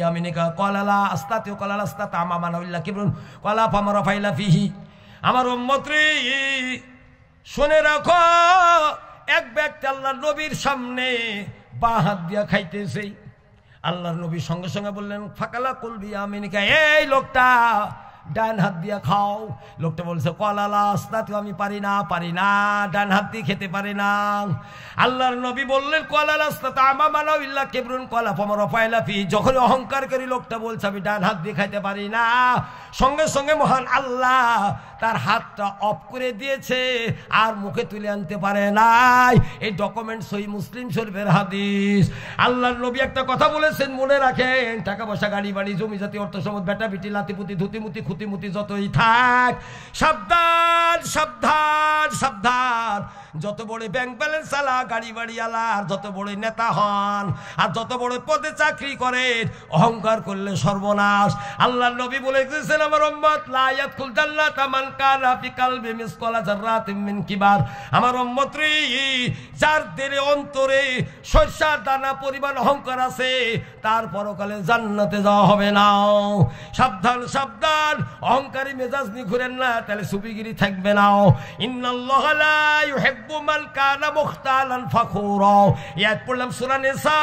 ইয়ামিনিকা কলালা আস্তাতে কলালা আস্তাতে আমা মানাউল্লা কিবরুন কলা ফামরা ফাইলা ফিহি আমার উম্মত্রী শুনে রাখো এক ব্যক্তি আল্লাহ নবীর সামনে বা হাত দিয়া খাইতেছে আল্লাহর নবীর সঙ্গে সঙ্গে বললেন ফাকালা কুলবি আমিনিকা এই লোকটা ডান হাত দিয়ে খাও লোকটা বলছে কলালাস না তো আমি পারি না পারি না ডান হাত দিয়ে খেতে পারি না আল্লাহর নবী বললেন কলালাস না তো আমা মানাও ইল্লা কেবরুন কলা পমর পয়লাফি যখন অহংকার করি লোকটা বলছে আমি ডান হাত দিয়ে খাইতে পারি না সঙ্গে সঙ্গে মহান আল্লাহ তার হাতটা অফ করে দিয়েছে আর মুখে তুলে আনতে পারে নাই এই ডকুমেন্ট সই মুসলিম শরীফের হাদিস আল্লাহর নবী একটা কথা বলেছেন মনে রাখেন টাকা পয়সা গাড়ি বাড়ি জমি জাতি অর্থ সম্পদ বেটা বিটি লাতিপুতি ধুতিমুতি খুতিমুতি যতই থাক সাবধান সাবধান খবরদার সাবধান যত বড় ব্যাংক ব্যালেন্স আলা গাড়ি বাড়ি আলা আর যত বড় নেতা হন আর যত বড় পদে চাকরি করেন অহংকার করলে সর্বনাশ আল্লাহ নবী বলে দিয়েছেন আমার উম্মত লায়াত কুল জান্নাত মান কানা ফি কালবি মিসকালা জাররাতিন মিন কিবার আমার উম্মত রে যার দেরে অন্তরে সরষার দানা পরিমাণ অহংকার আছে তার পরকালে জান্নাতে যাওয়া হবে না সাবধান সাবধান অহংকারী মেজাজ নি ঘুরেন না তাহলে সুবিগিরি থাকবে না ইন্না আল্লাহ ইউহিব্বু মান কানা মুখতালান ফাখুরা ইয়াত পড়লাম সূরা নিসা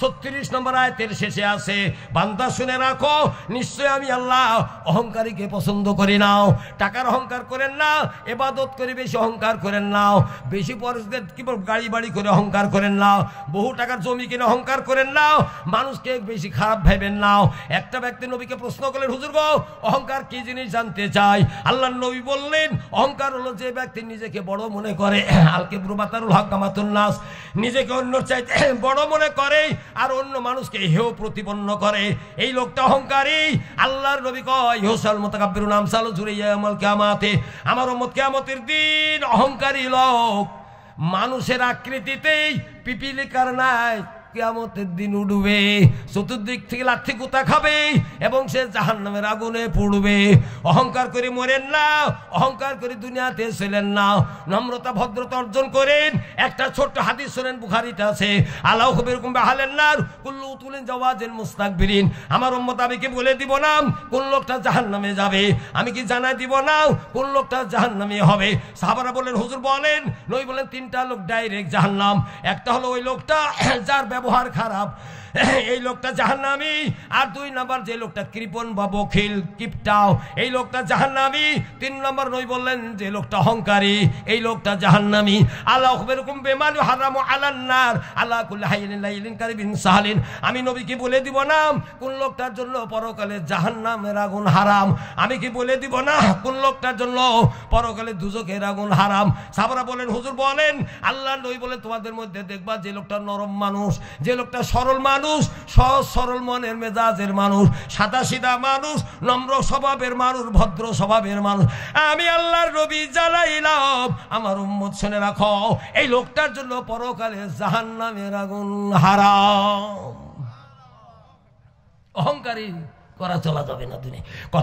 36 নম্বর আয়াতের শেষে আছে বান্দা শুনে রাখো নিশ্চয় আমি আল্লাহ অহংকারীকে পছন্দ করি না টাকার অহংকার করেন না এবাদত করে বেশি অহংকার করেন না বেশি পরিস্থিতি কি গাড়ি বাড়ি করে অহংকার করেন না বহু টাকার জমি কিনে অহংকার করেন না মানুষকে বেশি খারাপ ভাবেন না একটা ব্যক্তি নবীকে প্রশ্ন করলেন হুজুর গো অহংকার কি জিনিস জানতে চাই আল্লাহ নবী বললেন অহংকার হলো যে ব্যক্তি নিজেকে বড় মনে করে আলকে প্রবাতারুল হক নাস নিজেকে অন্য চাইতে বড় মনে করে আর অন্য মানুষকে হেও প্রতিপন্ন করে এই লোকটা অহংকারী আল্লাহর নবী কয় হোসাল মোতাকাব্বির নাম সাল জুড়ে আমল কেয়ামাতে আমার মত কেমতের দিন অহংকারী লোক মানুষের আকৃতিতেই পিপিলিকার নাই কিয়ামতের দিন উঠবে চতুর্দিক থেকে লাঠি কুতা খাবে এবং সে জাহান নামের আগুনে পড়বে অহংকার করে মরেন না অহংকার করে দুনিয়াতে ছিলেন না নম্রতা ভদ্রতা অর্জন করেন একটা ছোট্ট শোনেন আছে আল্লাহ হালেন না কুল্লু তুলেন আমার উম্মত আমি কি বলে দিব না কোন লোকটা জাহান নামে যাবে আমি কি জানাই দিব না কোন লোকটা জাহান নামে হবে সাবারা বলেন হুজুর বলেন নই বলেন তিনটা লোক ডাইরেক্ট জাহান্নাম একটা হলো ওই লোকটা যার ব্যবহার খারাপ এই লোকটা জাহান্নামি আর দুই নম্বর যে লোকটা কৃপন বা বখিল কিপটাও এই লোকটা জাহান্নামি তিন নম্বর নই বললেন যে লোকটা অহংকারী এই লোকটা জাহান্নামি আল্লাহ এরকম বেমানু হারাম আলান্নার আল্লাহ কুল্লা হাইলিন সাহালিন আমি কি বলে দিব না কোন লোকটার জন্য পরকালে জাহান্নামের আগুন হারাম আমি কি বলে দিব না কোন লোকটার জন্য পরকালে দুজকের আগুন হারাম সাবরা বলেন হুজুর বলেন আল্লাহ নই বলে তোমাদের মধ্যে দেখবা যে লোকটা নরম মানুষ যে লোকটা সরল মানুষ মানুষ সহজ সরল মনের মেজাজের মানুষ সাদা সিদা মানুষ নম্র স্বভাবের মানুষ ভদ্র স্বভাবের মানুষ আমি আল্লাহর রবি জ্বালাইলাম আমার উম্মত শুনে রাখো এই লোকটার জন্য পরকালে জাহান নামের আগুন হারাম অহংকারী করা চলা যাবে না দিনে কথা